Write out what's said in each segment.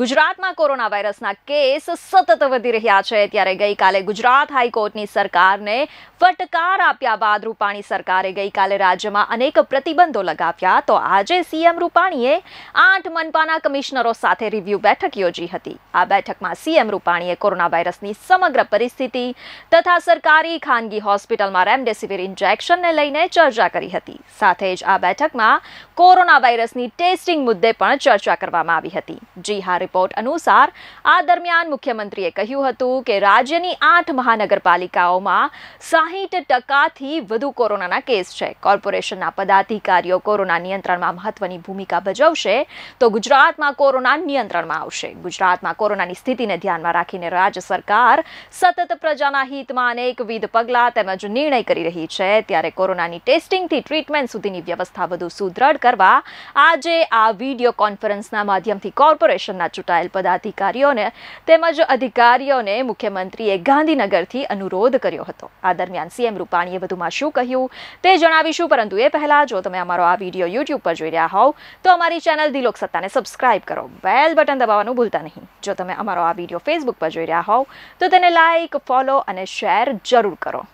ગુજરાતમાં કોરોના વાયરસના કેસ સતત વધી રહ્યા છે ત્યારે ગઈકાલે ગુજરાત હાઈકોર્ટની સરકારને ફટકાર આપ્યા બાદ રૂપાણી સરકારે ગઈકાલે રાજ્યમાં અનેક પ્રતિબંધો લગાવ્યા તો આજે સીએમ રૂપાણીએ આઠ મનપાના કમિશનરો સાથે રિવ્યુ બેઠક યોજી હતી આ બેઠકમાં સીએમ રૂપાણીએ કોરોના વાયરસની સમગ્ર પરિસ્થિતિ તથા સરકારી ખાનગી હોસ્પિટલમાં રેમડેસિવિર ઇન્જેક્શનને લઈને ચર્ચા કરી હતી સાથે જ આ બેઠકમાં કોરોના વાયરસની ટેસ્ટિંગ મુદ્દે પણ ચર્ચા કરવામાં આવી હતી જી હા રિપોર્ટ અનુસાર આ દરમિયાન મુખ્યમંત્રીએ કહ્યું હતું કે રાજ્યની આઠ મહાનગરપાલિકાઓમાં સાહીઠ ટકાથી વધુ કોરોનાના કેસ છે કોર્પોરેશનના પદાધિકારીઓ કોરોના નિયંત્રણમાં મહત્વની ભૂમિકા ભજવશે તો ગુજરાતમાં કોરોના નિયંત્રણમાં આવશે ગુજરાતમાં કોરોનાની સ્થિતિને ધ્યાનમાં રાખીને રાજ્ય સરકાર સતત પ્રજાના હિતમાં અનેકવિધ પગલાં તેમજ નિર્ણય કરી રહી છે ત્યારે કોરોનાની ટેસ્ટિંગથી ટ્રીટમેન્ટ સુધીની વ્યવસ્થા વધુ સુદ્રઢ કરવા આજે આ વિડીયો કોન્ફરન્સના માધ્યમથી કોર્પોરેશનના ચૂંટાયેલ પદાધિકારીઓને તેમજ અધિકારીઓને મુખ્યમંત્રીએ ગાંધીનગરથી અનુરોધ કર્યો હતો આ દરમિયાન સીએમ રૂપાણીએ વધુમાં શું કહ્યું તે જણાવીશું પરંતુ એ પહેલાં જો તમે અમારો આ વિડીયો યુટ્યુબ પર જોઈ રહ્યા હોવ તો અમારી ચેનલ દિલોક સત્તાને સબસ્ક્રાઇબ કરો બેલ બટન દબાવવાનું ભૂલતા નહીં જો તમે અમારો આ વિડીયો ફેસબુક પર જોઈ રહ્યા હોવ તો તેને લાઇક ફોલો અને શેર જરૂર કરો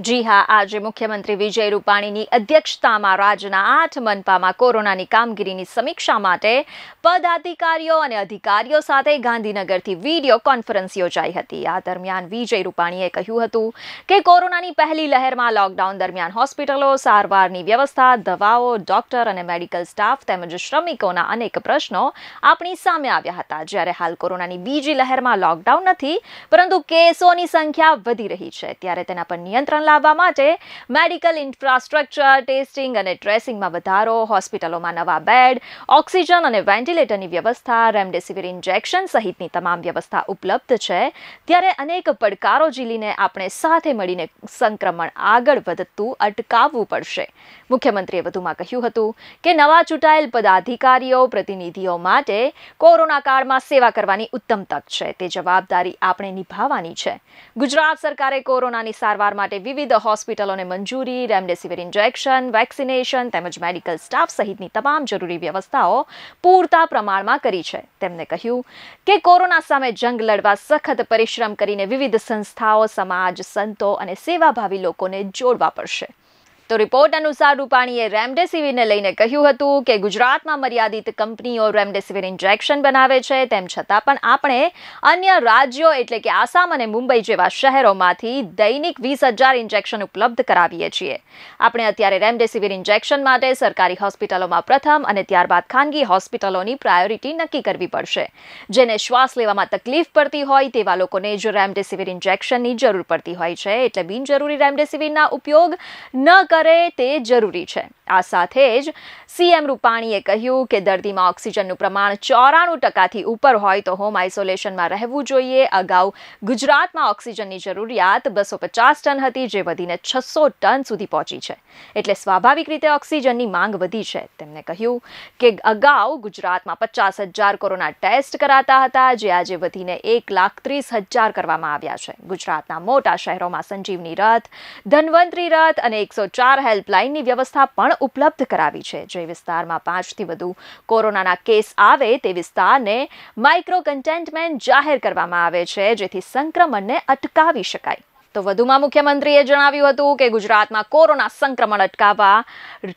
જી હા આજે મુખ્યમંત્રી વિજય રૂપાણીની અધ્યક્ષતામાં રાજ્યના આઠ મનપામાં કોરોનાની કામગીરીની સમીક્ષા માટે પદાધિકારીઓ અને અધિકારીઓ સાથે ગાંધીનગરથી વિડીયો કોન્ફરન્સ યોજાઈ હતી આ દરમિયાન વિજય રૂપાણીએ કહ્યું હતું કે કોરોનાની પહેલી લહેરમાં લોકડાઉન દરમિયાન હોસ્પિટલો સારવારની વ્યવસ્થા દવાઓ ડોક્ટર અને મેડિકલ સ્ટાફ તેમજ શ્રમિકોના અનેક પ્રશ્નો આપણી સામે આવ્યા હતા જ્યારે હાલ કોરોનાની બીજી લહેરમાં લોકડાઉન નથી પરંતુ કેસોની સંખ્યા વધી રહી છે ત્યારે તેના પર નિયંત્રણ નિયંત્રણ લાવવા માટે મેડિકલ ઇન્ફ્રાસ્ટ્રક્ચર ટેસ્ટિંગ અને ટ્રેસિંગમાં વધારો હોસ્પિટલોમાં નવા બેડ ઓક્સિજન અને વેન્ટિલેટરની વ્યવસ્થા રેમડેસિવિર ઇન્જેક્શન સહિતની તમામ વ્યવસ્થા ઉપલબ્ધ છે ત્યારે અનેક પડકારો ઝીલીને આપણે સાથે મળીને સંક્રમણ આગળ વધતું અટકાવવું પડશે મુખ્યમંત્રીએ વધુમાં કહ્યું હતું કે નવા ચૂંટાયેલ પદાધિકારીઓ પ્રતિનિધિઓ માટે કોરોના કાળમાં સેવા કરવાની ઉત્તમ તક છે તે જવાબદારી આપણે નિભાવવાની છે ગુજરાત સરકારે કોરોનાની સારવાર માટે વિવિધ હોસ્પિટલોને મંજૂરી રેમડેસિવિર ઇન્જેક્શન વેક્સિનેશન તેમજ મેડિકલ સ્ટાફ સહિતની તમામ જરૂરી વ્યવસ્થાઓ પૂરતા પ્રમાણમાં કરી છે તેમણે કહ્યું કે કોરોના સામે જંગ લડવા સખત પરિશ્રમ કરીને વિવિધ સંસ્થાઓ સમાજ સંતો અને સેવાભાવી લોકોને જોડવા પડશે તો રિપોર્ટ અનુસાર રૂપાણીએ રેમડેસિવીરને લઈને કહ્યું હતું કે ગુજરાતમાં મર્યાદિત કંપનીઓ રેમડેસિવીર ઇન્જેક્શન બનાવે છે તેમ છતાં પણ આપણે અન્ય રાજ્યો એટલે કે આસામ અને મુંબઈ જેવા શહેરોમાંથી દૈનિક વીસ હજાર ઇન્જેક્શન ઉપલબ્ધ કરાવીએ છીએ આપણે અત્યારે રેમડેસિવીર ઇન્જેક્શન માટે સરકારી હોસ્પિટલોમાં પ્રથમ અને ત્યારબાદ ખાનગી હોસ્પિટલોની પ્રાયોરિટી નક્કી કરવી પડશે જેને શ્વાસ લેવામાં તકલીફ પડતી હોય તેવા લોકોને જ રેમડેસિવીર ઇન્જેક્શનની જરૂર પડતી હોય છે એટલે બિનજરૂરી રેમડેસિવીરના ઉપયોગ ન કર કરે તે જરૂરી છે આ સાથે જ સીએમ રૂપાણીએ કહ્યું કે દર્દીમાં ઓક્સિજનનું પ્રમાણ ચોરાણું ટકાથી ઉપર હોય તો હોમ આઇસોલેશનમાં રહેવું જોઈએ અગાઉ ગુજરાતમાં ઓક્સિજનની જરૂરિયાત બસો પચાસ ટન હતી જે વધીને છસો ટન સુધી પહોંચી છે એટલે સ્વાભાવિક રીતે ઓક્સિજનની માંગ વધી છે તેમણે કહ્યું કે અગાઉ ગુજરાતમાં પચાસ હજાર કોરોના ટેસ્ટ કરાતા હતા જે આજે વધીને એક લાખ ત્રીસ હજાર કરવામાં આવ્યા છે ગુજરાતના મોટા શહેરોમાં સંજીવની રથ ધનવંતરી રથ અને એકસો ચાર હેલ્પલાઇનની વ્યવસ્થા પણ ઉપલબ્ધ કરાવી છે જે વિસ્તારમાં પાંચથી વધુ કોરોનાના કેસ આવે તે વિસ્તારને માઇક્રો કન્ટેન્ટમેન્ટ જાહેર કરવામાં આવે છે જેથી સંક્રમણને અટકાવી શકાય તો વધુમાં મુખ્યમંત્રીએ જણાવ્યું હતું કે ગુજરાતમાં કોરોના સંક્રમણ અટકાવવા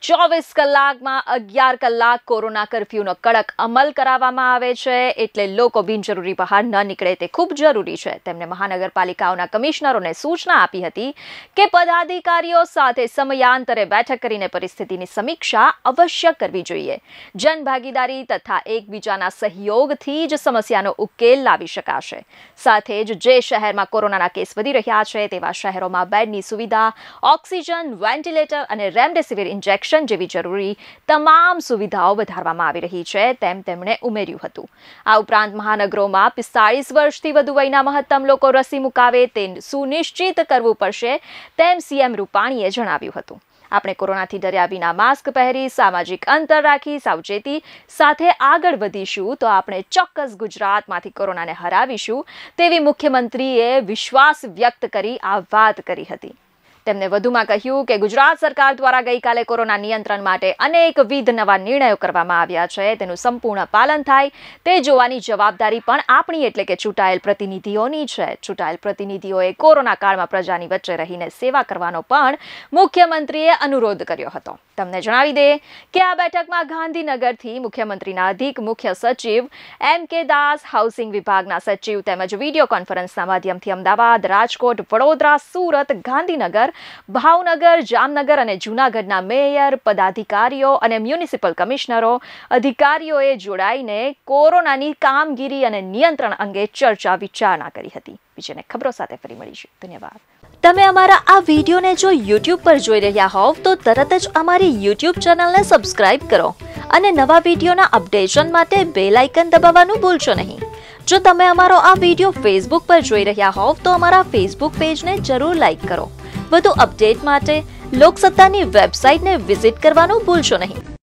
ચોવીસ કલાકમાં અગિયાર કલાક કોરોના કર્ફ્યુનો કડક અમલ કરાવવામાં આવે છે એટલે લોકો બિનજરૂરી બહાર ન નીકળે તે ખૂબ જરૂરી છે તેમણે મહાનગરપાલિકાઓના કમિશનરોને સૂચના આપી હતી કે પદાધિકારીઓ સાથે સમયાંતરે બેઠક કરીને પરિસ્થિતિની સમીક્ષા અવશ્ય કરવી જોઈએ જનભાગીદારી તથા એકબીજાના સહયોગથી જ સમસ્યાનો ઉકેલ લાવી શકાશે સાથે જ જે શહેરમાં કોરોનાના કેસ વધી રહ્યા છે તેવા શહેરોમાં બેડની સુવિધા ઓક્સિજન વેન્ટિલેટર અને રેમડેસિવિર ઇન્જેક્શન જેવી જરૂરી તમામ સુવિધાઓ વધારવામાં આવી રહી છે તેમ તેમણે ઉમેર્યું હતું આ ઉપરાંત મહાનગરોમાં પિસ્તાળીસ વર્ષથી વધુ વયના મહત્તમ લોકો રસી મુકાવે તે સુનિશ્ચિત કરવું પડશે તેમ સીએમ રૂપાણીએ જણાવ્યું હતું આપણે કોરોનાથી ડર્યા વિના માસ્ક પહેરી સામાજિક અંતર રાખી સાવચેતી સાથે આગળ વધીશું તો આપણે ચોક્કસ ગુજરાતમાંથી કોરોનાને હરાવીશું તેવી મુખ્યમંત્રીએ વિશ્વાસ વ્યક્ત કરી આ વાત કરી હતી તેમણે વધુમાં કહ્યું કે ગુજરાત સરકાર દ્વારા ગઈકાલે કોરોના નિયંત્રણ માટે અનેકવિધ નવા નિર્ણયો કરવામાં આવ્યા છે તેનું સંપૂર્ણ પાલન થાય તે જોવાની જવાબદારી પણ આપણી એટલે કે ચૂંટાયેલ પ્રતિનિધિઓની છે ચૂંટાયેલ પ્રતિનિધિઓએ કોરોના કાળમાં પ્રજાની વચ્ચે રહીને સેવા કરવાનો પણ મુખ્યમંત્રીએ અનુરોધ કર્યો હતો તમને જણાવી દે કે આ બેઠકમાં ગાંધીનગરથી મુખ્યમંત્રીના અધિક મુખ્ય સચિવ એમ કે દાસ હાઉસિંગ વિભાગના સચિવ તેમજ વિડીયો કોન્ફરન્સના માધ્યમથી અમદાવાદ રાજકોટ વડોદરા સુરત ગાંધીનગર ભાવનગર જામનગર અને જૂનાગઢના મેયર પદાધિકારીઓ અને મ્યુનિસિપલ કમિશનરો અધિકારીઓએ જોડાઈને કોરોનાની કામગીરી અને નિયંત્રણ અંગે ચર્ચા વિચારણા કરી હતી બીજાને ખબરો સાથે ફરી મળીશું ધન્યવાદ તમે અમારા આ વિડીયોને જો યુટ્યુબ પર જોઈ રહ્યા હોવ તો તરત જ અમારી યુટ્યુબ ચેનલને સબસ્ક્રાઇબ કરો અને નવા વિડીયોના અપડેશન માટે બેલ આઇકન દબાવવાનું ભૂલશો નહીં જો તમે અમારો આ વિડીયો ફેસબુક પર જોઈ રહ્યા હોવ તો અમારા ફેસબુક પેજને જરૂર લાઇક કરો વધુ અપડેટ માટે લોકસત્તાની વેબસાઇટને વિઝિટ કરવાનું ભૂલશો નહીં